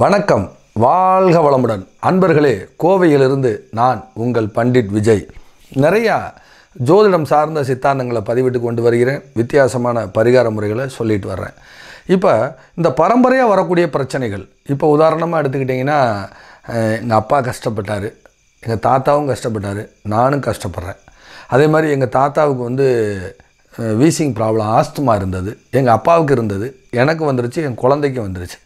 வணக்கம் வாழ்க வளமுடன் அன்பர்களே கோவையிலிருந்து நான் உங்கள் பண்டிட் விஜய் நிறையா ஜோதிடம் சார்ந்த சித்தாந்தங்களை பதிவிட்டு கொண்டு வருகிறேன் வித்தியாசமான பரிகார முறைகளை சொல்லிட்டு வர்றேன் இப்போ இந்த பரம்பரையாக வரக்கூடிய பிரச்சனைகள் இப்போ உதாரணமாக எடுத்துக்கிட்டிங்கன்னா எங்கள் அப்பா கஷ்டப்பட்டார் எங்கள் தாத்தாவும் கஷ்டப்பட்டார் நானும் கஷ்டப்படுறேன் அதே மாதிரி எங்கள் தாத்தாவுக்கு வந்து வீசிங் ப்ராப்ளம் ஆஸ்துமா இருந்தது எங்கள் அப்பாவுக்கு இருந்தது எனக்கு வந்துருச்சு என் குழந்தைக்கு வந்துருச்சு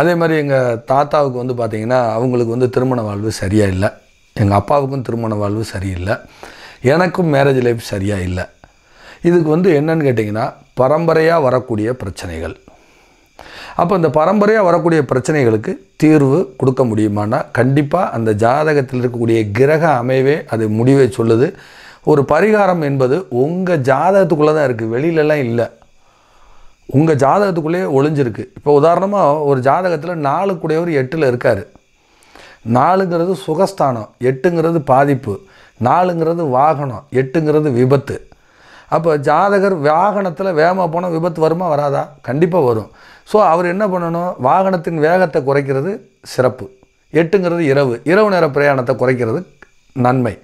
அதே மாதிரி எங்கள் தாத்தாவுக்கு வந்து பார்த்திங்கன்னா அவங்களுக்கு வந்து திருமண வாழ்வு சரியாக இல்லை எங்கள் அப்பாவுக்கும் திருமண வாழ்வு சரியில்லை எனக்கும் மேரேஜ் லைஃப் சரியாக இல்லை இதுக்கு வந்து என்னன்னு கேட்டிங்கன்னா பரம்பரையாக வரக்கூடிய பிரச்சனைகள் அப்போ இந்த பரம்பரையாக வரக்கூடிய பிரச்சனைகளுக்கு தீர்வு கொடுக்க முடியுமானா கண்டிப்பாக அந்த ஜாதகத்தில் இருக்கக்கூடிய கிரக அமைவே அது முடிவை சொல்லுது ஒரு பரிகாரம் என்பது உங்கள் ஜாதகத்துக்குள்ளே தான் இருக்குது வெளியிலலாம் இல்லை உங்கள் ஜாதகத்துக்குள்ளேயே ஒளிஞ்சிருக்கு இப்போ உதாரணமாக ஒரு ஜாதகத்தில் நாலு கூடையவர் எட்டில் இருக்கார் நாலுங்கிறது சுகஸ்தானம் எட்டுங்கிறது பாதிப்பு நாலுங்கிறது வாகனம் எட்டுங்கிறது விபத்து அப்போ ஜாதகர் வாகனத்தில் வேகமாக போனால் விபத்து வருமா வராதா கண்டிப்பாக வரும் ஸோ அவர் என்ன பண்ணணும் வாகனத்தின் வேகத்தை குறைக்கிறது சிறப்பு எட்டுங்கிறது இரவு இரவு நேர பிரயாணத்தை குறைக்கிறது நன்மை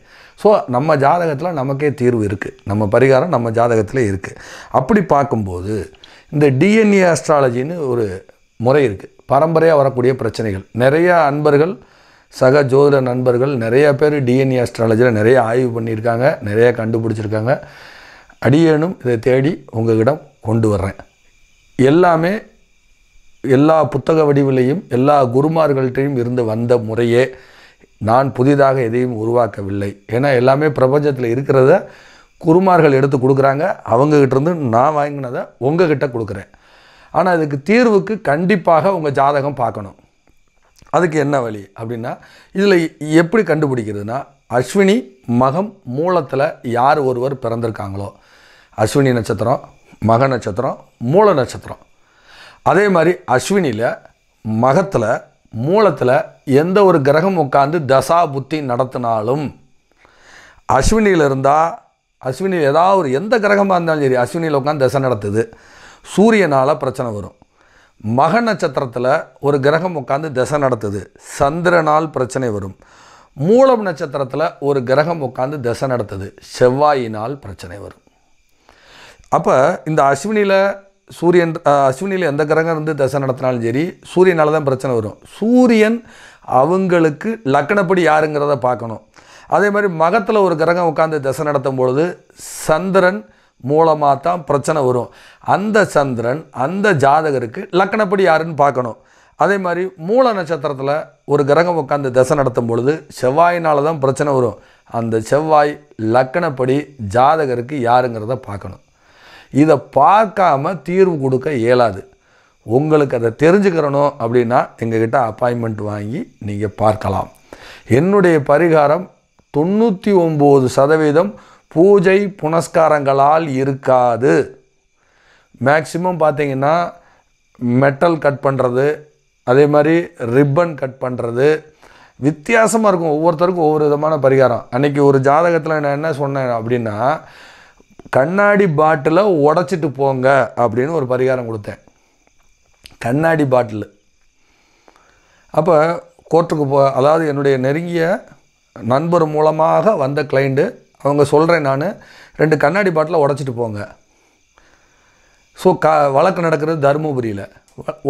ஸோ நம்ம ஜாதகத்தில் நமக்கே தீர்வு இருக்குது நம்ம பரிகாரம் நம்ம ஜாதகத்தில் இருக்குது அப்படி பார்க்கும்போது இந்த டிஎன்ஏ அஸ்ட்ராலஜின்னு ஒரு முறை இருக்குது பரம்பரையாக வரக்கூடிய பிரச்சனைகள் நிறையா அன்பர்கள் சக ஜோதிட நண்பர்கள் நிறையா பேர் டிஎன்ஏ அஸ்ட்ராலஜியில் நிறைய ஆய்வு பண்ணியிருக்காங்க நிறையா கண்டுபிடிச்சிருக்காங்க அடியேனும் இதை தேடி உங்ககிடம் கொண்டு வர்றேன் எல்லாமே எல்லா புத்தக வடிவிலையும் எல்லா குருமார்கள்டையும் இருந்து வந்த முறையே நான் புதிதாக எதையும் உருவாக்கவில்லை ஏன்னா எல்லாமே பிரபஞ்சத்தில் இருக்கிறத குருமார்கள் எடுத்து கொடுக்குறாங்க அவங்கக்கிட்டேருந்து நான் வாங்கினதை உங்ககிட்ட கொடுக்குறேன் ஆனால் அதுக்கு தீர்வுக்கு கண்டிப்பாக உங்கள் ஜாதகம் பார்க்கணும் அதுக்கு என்ன வழி அப்படின்னா இதில் எப்படி கண்டுபிடிக்கிறதுனா அஸ்வினி மகம் மூலத்தில் யார் ஒருவர் பிறந்திருக்காங்களோ அஸ்வினி நட்சத்திரம் மக நட்சத்திரம் மூல நட்சத்திரம் அதே மாதிரி அஸ்வினியில் மகத்தில் மூலத்தில் எந்த ஒரு கிரகம் உட்காந்து தசா புத்தி நடத்தினாலும் அஸ்வினியில் இருந்தால் அஸ்வினியில் ஏதாவது ஒரு எந்த கிரகமாக இருந்தாலும் சரி அஸ்வினியில் உட்காந்து தசை நடத்துது சூரியனால் பிரச்சனை வரும் மக நட்சத்திரத்தில் ஒரு கிரகம் உட்காந்து தசை நடத்துது சந்திரனால் பிரச்சனை வரும் மூலம் நட்சத்திரத்தில் ஒரு கிரகம் உட்காந்து தசை நடத்துது செவ்வாயினால் பிரச்சனை வரும் அப்போ இந்த அஸ்வினியில் சூரியன் அஸ்வினியில் எந்த கிரகம் இருந்து தசை நடத்தினாலும் சரி சூரியனால் தான் பிரச்சனை வரும் சூரியன் அவங்களுக்கு லக்கணப்படி யாருங்கிறத பார்க்கணும் அதே மாதிரி மகத்தில் ஒரு கிரகம் உட்காந்து தசை நடத்தும் பொழுது சந்திரன் மூலமாக தான் பிரச்சனை வரும் அந்த சந்திரன் அந்த ஜாதகருக்கு லக்கணப்படி யாருன்னு பார்க்கணும் அதே மாதிரி மூல நட்சத்திரத்தில் ஒரு கிரகம் உட்காந்து திசை நடத்தும் பொழுது செவ்வாயினால் தான் பிரச்சனை வரும் அந்த செவ்வாய் லக்கணப்படி ஜாதகருக்கு யாருங்கிறத பார்க்கணும் இதை பார்க்காம தீர்வு கொடுக்க இயலாது உங்களுக்கு அதை தெரிஞ்சுக்கிறணும் அப்படின்னா எங்ககிட்ட அப்பாயின்மெண்ட் வாங்கி நீங்கள் பார்க்கலாம் என்னுடைய பரிகாரம் தொண்ணூற்றி ஒம்பது சதவீதம் பூஜை புனஸ்காரங்களால் இருக்காது மேக்சிமம் பார்த்திங்கன்னா மெட்டல் கட் பண்ணுறது அதே மாதிரி ரிப்பன் கட் பண்ணுறது வித்தியாசமாக இருக்கும் ஒவ்வொருத்தருக்கும் ஒவ்வொரு விதமான பரிகாரம் அன்றைக்கி ஒரு ஜாதகத்தில் நான் என்ன சொன்னேன் அப்படின்னா கண்ணாடி பாட்டிலை உடச்சிட்டு போங்க அப்படின்னு ஒரு பரிகாரம் கொடுத்தேன் கண்ணாடி பாட்டில் அப்போ கோர்ட்டுக்கு போ அதாவது என்னுடைய நெருங்கிய நண்பர் மூலமாக வந்த கிளைண்டு அவங்க சொல்கிறேன் நான் ரெண்டு கண்ணாடி பாட்டில் உடச்சிட்டு போங்க ஸோ க வழக்கு நடக்கிறது தருமபுரியில்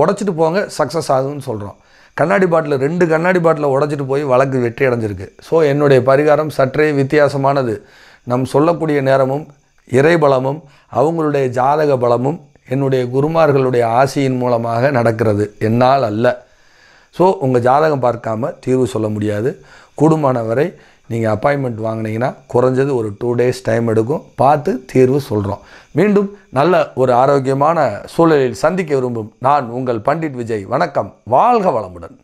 உடச்சிட்டு போங்க சக்ஸஸ் ஆகுதுன்னு சொல்கிறோம் கண்ணாடி பாட்டில் ரெண்டு கண்ணாடி பாட்டில் உடச்சிட்டு போய் வழக்கு வெற்றி அடைஞ்சிருக்கு ஸோ என்னுடைய பரிகாரம் சற்றே வித்தியாசமானது நம் சொல்லக்கூடிய நேரமும் இறை பலமும் அவங்களுடைய ஜாதக பலமும் என்னுடைய குருமார்களுடைய ஆசையின் மூலமாக நடக்கிறது என்னால் அல்ல ஸோ உங்கள் ஜாதகம் பார்க்காம தீர்வு சொல்ல முடியாது கூடுமானவரை நீங்கள் அப்பாயின்மெண்ட் வாங்கினீங்கன்னா குறைஞ்சது ஒரு டூ டேஸ் டைம் எடுக்கும் பார்த்து தீர்வு சொல்கிறோம் மீண்டும் நல்ல ஒரு ஆரோக்கியமான சூழலில் சந்திக்க விரும்பும் நான் உங்கள் பண்டிட் விஜய் வணக்கம் வாழ்க வளமுடன்